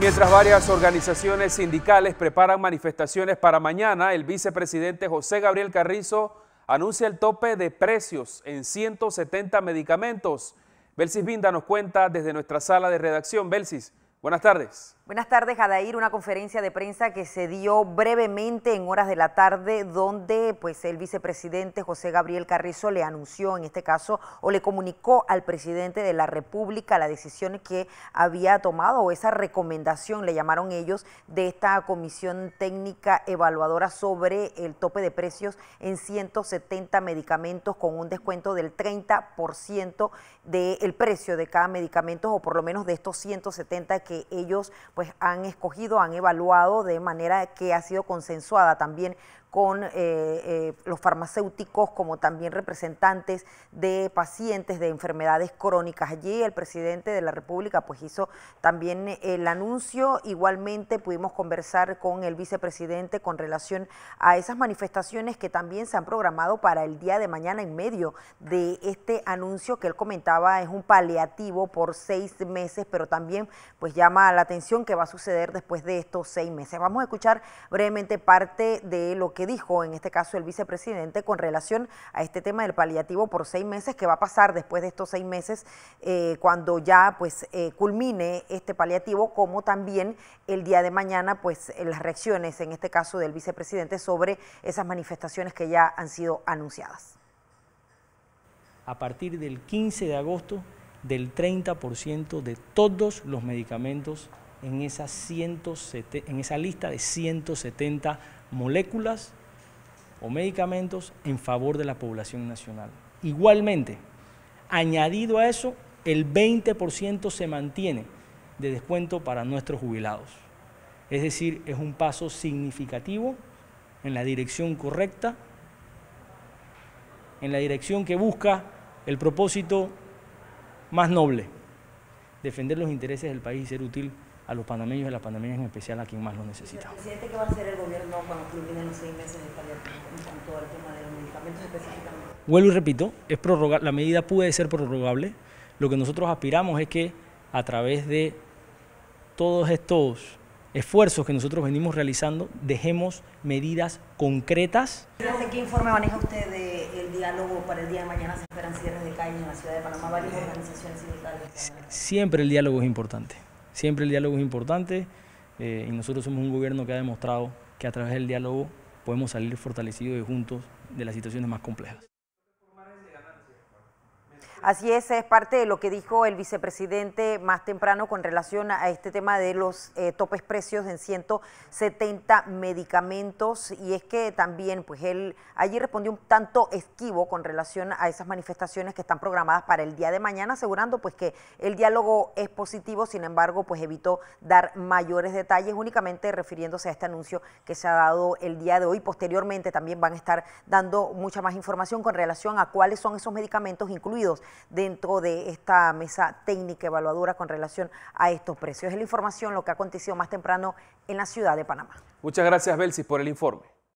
mientras varias organizaciones sindicales preparan manifestaciones para mañana, el vicepresidente José Gabriel Carrizo anuncia el tope de precios en 170 medicamentos. Belsis Vinda nos cuenta desde nuestra sala de redacción. Belsis, Buenas tardes. Buenas tardes, Adair. Una conferencia de prensa que se dio brevemente en horas de la tarde, donde pues, el vicepresidente José Gabriel Carrizo le anunció, en este caso, o le comunicó al presidente de la República la decisión que había tomado, o esa recomendación, le llamaron ellos, de esta comisión técnica evaluadora sobre el tope de precios en 170 medicamentos con un descuento del 30% del precio de cada medicamento, o por lo menos de estos 170 que que ellos pues han escogido, han evaluado de manera que ha sido consensuada también con eh, eh, los farmacéuticos como también representantes de pacientes de enfermedades crónicas. Allí el presidente de la República pues hizo también eh, el anuncio, igualmente pudimos conversar con el vicepresidente con relación a esas manifestaciones que también se han programado para el día de mañana en medio de este anuncio que él comentaba es un paliativo por seis meses, pero también pues llama la atención que va a suceder después de estos seis meses. Vamos a escuchar brevemente parte de lo que que dijo en este caso el vicepresidente con relación a este tema del paliativo por seis meses, que va a pasar después de estos seis meses eh, cuando ya pues eh, culmine este paliativo, como también el día de mañana pues eh, las reacciones en este caso del vicepresidente sobre esas manifestaciones que ya han sido anunciadas. A partir del 15 de agosto del 30% de todos los medicamentos en esa, 170, en esa lista de 170 moléculas o medicamentos en favor de la población nacional. Igualmente, añadido a eso, el 20% se mantiene de descuento para nuestros jubilados. Es decir, es un paso significativo en la dirección correcta, en la dirección que busca el propósito más noble, defender los intereses del país y ser útil a los panameños y a las panameñas en especial a quien más lo necesita. Presidente, ¿qué va a hacer el gobierno cuando culminen los seis meses de paliativo en cuanto al tema de los medicamentos específicamente? Vuelvo y repito, es la medida puede ser prorrogable. Lo que nosotros aspiramos es que a través de todos estos esfuerzos que nosotros venimos realizando, dejemos medidas concretas. ¿Qué informe maneja usted del diálogo para el día de mañana? ¿Se esperan cierres de caña en la ciudad de Panamá? ¿Varias eh, organizaciones sindicales? Siempre el diálogo es importante. Siempre el diálogo es importante eh, y nosotros somos un gobierno que ha demostrado que a través del diálogo podemos salir fortalecidos y juntos de las situaciones más complejas. Así es, es parte de lo que dijo el vicepresidente más temprano con relación a este tema de los eh, topes precios en 170 medicamentos y es que también pues él allí respondió un tanto esquivo con relación a esas manifestaciones que están programadas para el día de mañana, asegurando pues que el diálogo es positivo, sin embargo pues evitó dar mayores detalles, únicamente refiriéndose a este anuncio que se ha dado el día de hoy. Posteriormente también van a estar dando mucha más información con relación a cuáles son esos medicamentos incluidos dentro de esta mesa técnica evaluadora con relación a estos precios. Es la información lo que ha acontecido más temprano en la ciudad de Panamá. Muchas gracias, Belsis, por el informe.